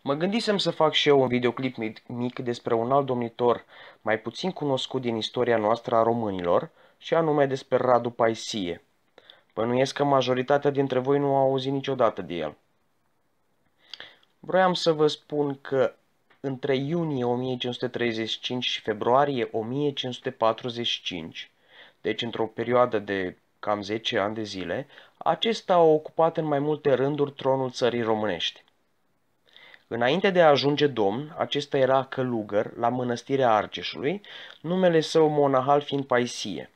mă gândisem să fac și eu un videoclip mic despre un alt domnitor mai puțin cunoscut din istoria noastră a românilor, și anume despre Radu Paisie. Bănuiesc că majoritatea dintre voi nu au auzit niciodată de el. Vroiam să vă spun că între iunie 1535 și februarie 1545, deci într-o perioadă de cam 10 ani de zile, acesta a ocupat în mai multe rânduri tronul țării românești. Înainte de a ajunge domn, acesta era călugăr la mănăstirea Argeșului, numele său monahal fiind Paisie.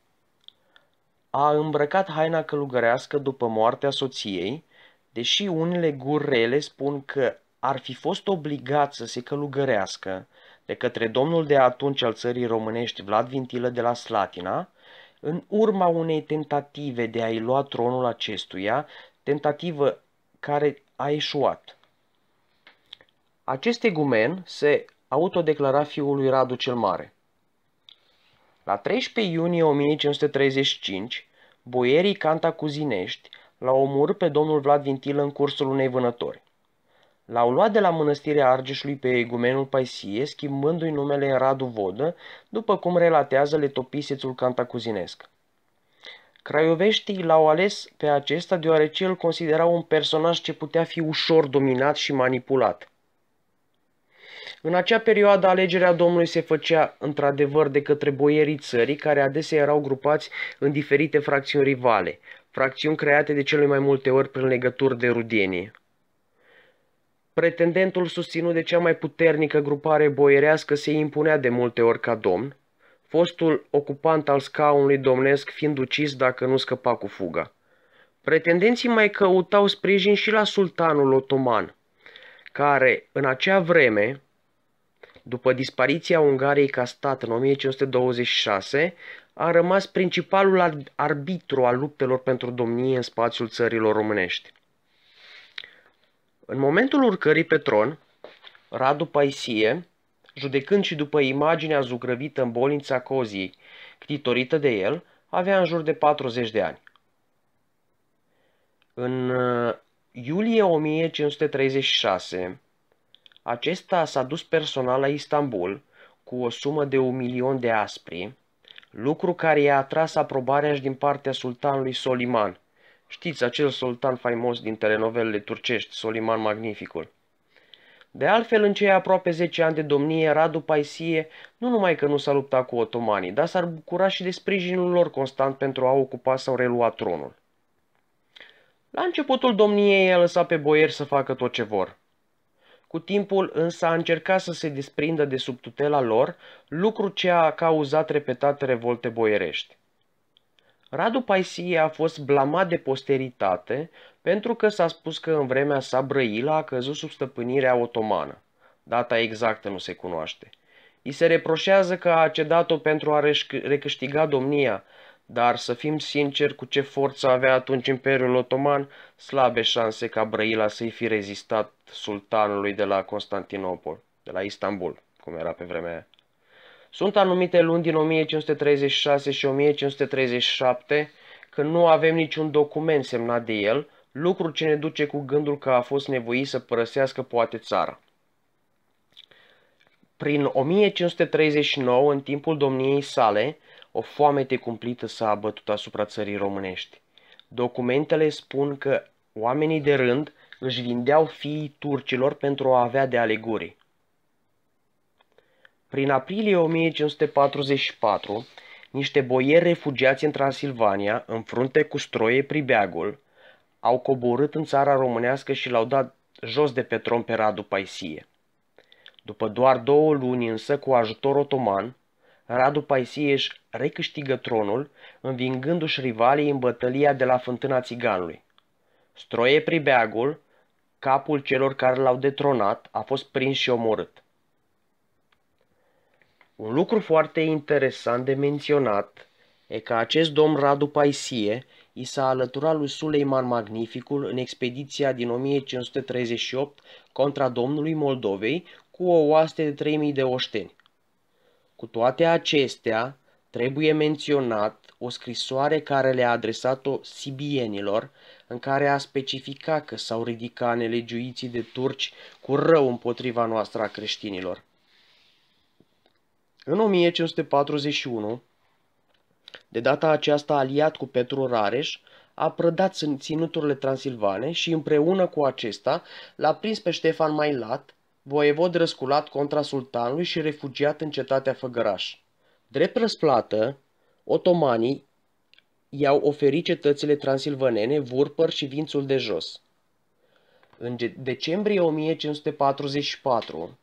A îmbrăcat haina călugărească după moartea soției, deși unele gurele spun că ar fi fost obligat să se călugărească de către domnul de atunci al țării românești Vlad Vintilă de la Slatina, în urma unei tentative de a-i lua tronul acestuia, tentativă care a eșuat. Acest egumen se autodeclara fiul lui Radu cel Mare. La 13 iunie 1535, boierii Cuzinești l-au omorât pe domnul Vlad Vintilă în cursul unei vânători. L-au luat de la mănăstirea Argeșului pe egumenul Paisie, schimbându-i numele în Radu Vodă, după cum relatează letopisețul Cuzinesc. Craioveștii l-au ales pe acesta deoarece îl considerau un personaj ce putea fi ușor dominat și manipulat. În acea perioadă alegerea Domnului se făcea într-adevăr de către boierii țării, care adesea erau grupați în diferite fracțiuni rivale, fracțiuni create de cele mai multe ori prin legături de rudenie. Pretendentul susținut de cea mai puternică grupare boierească se impunea de multe ori ca domn, fostul ocupant al scaunului domnesc fiind ucis dacă nu scăpa cu fuga. Pretendenții mai căutau sprijin și la sultanul otoman, care, în acea vreme, după dispariția Ungariei ca stat în 1526, a rămas principalul arbitru al luptelor pentru domnie în spațiul țărilor românești. În momentul urcării pe tron, Radu Paisie, judecând și după imaginea zugrăvită în bolința coziei, ctitorită de el, avea în jur de 40 de ani. În uh, iulie 1536, acesta s-a dus personal la Istanbul cu o sumă de un milion de aspri, lucru care i-a atras aprobarea și din partea sultanului Soliman. Știți, acel sultan faimos din telenovelele turcești, Soliman Magnificul. De altfel, în cei aproape 10 ani de domnie, Radu Paisie nu numai că nu s-a luptat cu otomanii, dar s-ar bucura și de sprijinul lor constant pentru a ocupa sau relua tronul. La începutul domniei a lăsat pe boieri să facă tot ce vor. Cu timpul însă a încercat să se desprindă de sub tutela lor, lucru ce a cauzat repetate revolte boierești. Radu Paisie a fost blamat de posteritate pentru că s-a spus că în vremea sa Brăila a căzut sub stăpânirea otomană. Data exactă nu se cunoaște. I se reproșează că a cedat-o pentru a recâștiga domnia, dar să fim sinceri cu ce forță avea atunci Imperiul Otoman, slabe șanse ca Brăila să-i fi rezistat sultanului de la Constantinopol, de la Istanbul, cum era pe vremea aia. Sunt anumite luni din 1536 și 1537 când nu avem niciun document semnat de el, lucru ce ne duce cu gândul că a fost nevoit să părăsească poate țara. Prin 1539, în timpul domniei sale, o foamete cumplită s-a abătut asupra țării românești. Documentele spun că oamenii de rând își vindeau fiii turcilor pentru a avea de aleguri. Prin aprilie 1544, niște boieri refugiați în Transilvania, în frunte cu Stroie Pribeagul, au coborât în țara românească și l-au dat jos de pe tron pe Radu Paisie. După doar două luni însă cu ajutor otoman, Radu Paisieș recâștigă tronul, învingându-și rivalii în bătălia de la Fântâna Țiganului. Stroie Pribeagul, capul celor care l-au detronat, a fost prins și omorât. Un lucru foarte interesant de menționat e că acest domn Radu Paisie i s-a alăturat lui Suleiman Magnificul în expediția din 1538 contra domnului Moldovei cu o oaste de 3000 de oșteni. Cu toate acestea, trebuie menționat o scrisoare care le-a adresat-o sibienilor, în care a specificat că s-au ridicat nelegiuiții de turci cu rău împotriva noastră a creștinilor. În 1541, de data aceasta aliat cu Petru Rareș, a prădat în ținuturile transilvane și împreună cu acesta l-a prins pe Ștefan Mailat, voievod răsculat contra sultanului și refugiat în cetatea Făgăraș. Drept răsplată, otomanii i-au oferit cetățile transilvanene Vurpăr și Vințul de Jos. În decembrie 1544,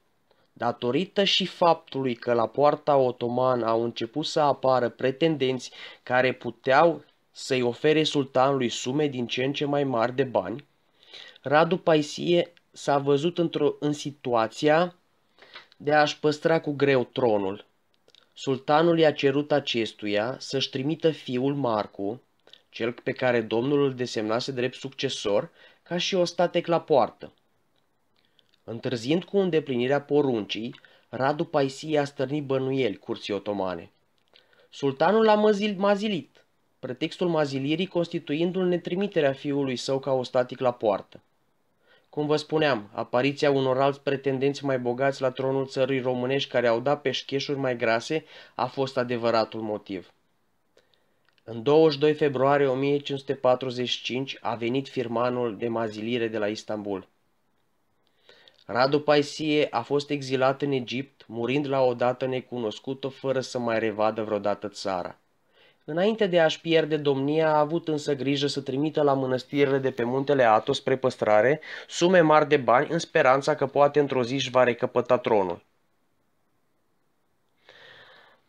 datorită și faptului că la poarta otomană au început să apară pretendenți care puteau să-i ofere sultanului sume din ce în ce mai mari de bani, Radu Paisie s-a văzut într-o, în situația de a-și păstra cu greu tronul. Sultanul i-a cerut acestuia să-și trimită fiul Marcu, cel pe care domnul îl desemnase drept succesor, ca și o statec la poartă. Întârziind cu îndeplinirea poruncii, Radu Paisie a stărnit bănuieli curții otomane. Sultanul a măzil, mazilit, pretextul mazilirii constituindu-l netrimiterea fiului său ca o static la poartă. Cum vă spuneam, apariția unor alți pretendenți mai bogați la tronul țării românești care au dat peșcheșuri mai grase a fost adevăratul motiv. În 22 februarie 1545 a venit firmanul de mazilire de la Istanbul. Radu Paisie a fost exilat în Egipt, murind la o dată necunoscută fără să mai revadă vreodată țara. Înainte de a-și pierde domnia, a avut însă grijă să trimită la mănăstirile de pe muntele Atos spre păstrare sume mari de bani în speranța că poate într-o zi își va recăpăta tronul.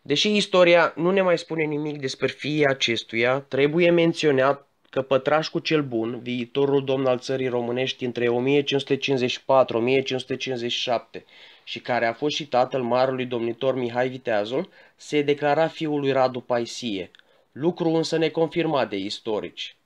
Deși istoria nu ne mai spune nimic despre fiii acestuia, trebuie menționat că Pătrașcu cel Bun, viitorul domn al țării românești între 1554-1557 și care a fost și tatăl marului domnitor Mihai Viteazul, se declara fiul lui Radu Paisie, lucru însă neconfirmat de istorici.